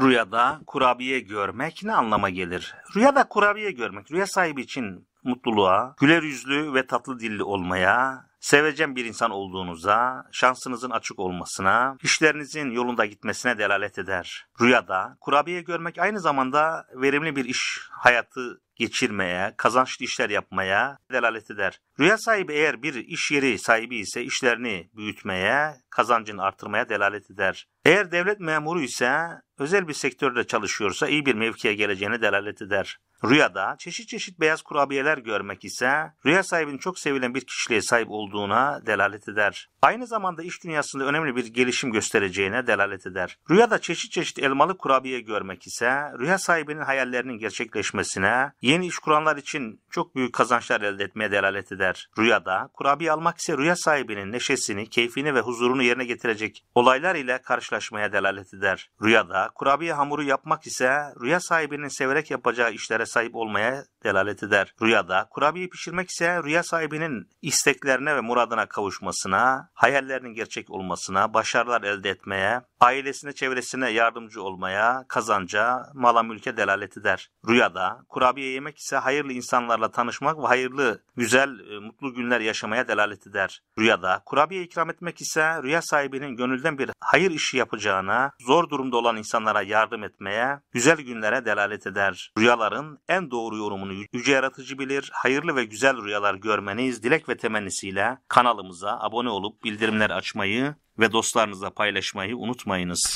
Rüyada kurabiye görmek ne anlama gelir? Rüyada kurabiye görmek, rüya sahibi için mutluluğa, güler yüzlü ve tatlı dilli olmaya, sevecen bir insan olduğunuza, şansınızın açık olmasına, işlerinizin yolunda gitmesine delalet eder. Rüyada kurabiye görmek aynı zamanda verimli bir iş hayatı geçirmeye, kazançlı işler yapmaya delalet eder. Rüya sahibi eğer bir iş yeri sahibi ise işlerini büyütmeye, kazancını artırmaya delalet eder. Eğer devlet memuru ise özel bir sektörde çalışıyorsa iyi bir mevkiye geleceğine delalet eder. Rüyada çeşit çeşit beyaz kurabiyeler görmek ise rüya sahibinin çok sevilen bir kişiliğe sahip olduğuna delalet eder. Aynı zamanda iş dünyasında önemli bir gelişim göstereceğine delalet eder. Rüyada çeşit çeşit elmalı kurabiye görmek ise rüya sahibinin hayallerinin gerçekleşmesine, yeni iş kuranlar için çok büyük kazançlar elde etmeye delalet eder. Rüyada kurabiye almak ise rüya sahibinin neşesini, keyfini ve huzurunu yerine getirecek olaylar ile karşılaşmaya delalet eder. Rüyada kurabiye hamuru yapmak ise rüya sahibinin severek yapacağı işlere isteklere sahip olmaya delalet eder. Rüyada kurabiye pişirmek ise rüya sahibinin isteklerine ve muradına kavuşmasına, hayallerinin gerçek olmasına, başarılar elde etmeye, ailesine çevresine yardımcı olmaya, kazanca, mala mülke delalet eder. Rüyada kurabiye yemek ise hayırlı insanlarla tanışmak ve hayırlı, güzel, e, mutlu günler yaşamaya delalet eder. Rüyada kurabiye ikram etmek ise rüya sahibinin gönülden bir hayır işi yapacağına, zor durumda olan insanlara yardım etmeye, güzel günlere delalet eder. Rüyaların en doğru yorumunu yüce yaratıcı bilir, hayırlı ve güzel rüyalar görmeniz dilek ve temennisiyle kanalımıza abone olup bildirimler açmayı ve dostlarınızla paylaşmayı unutmayınız.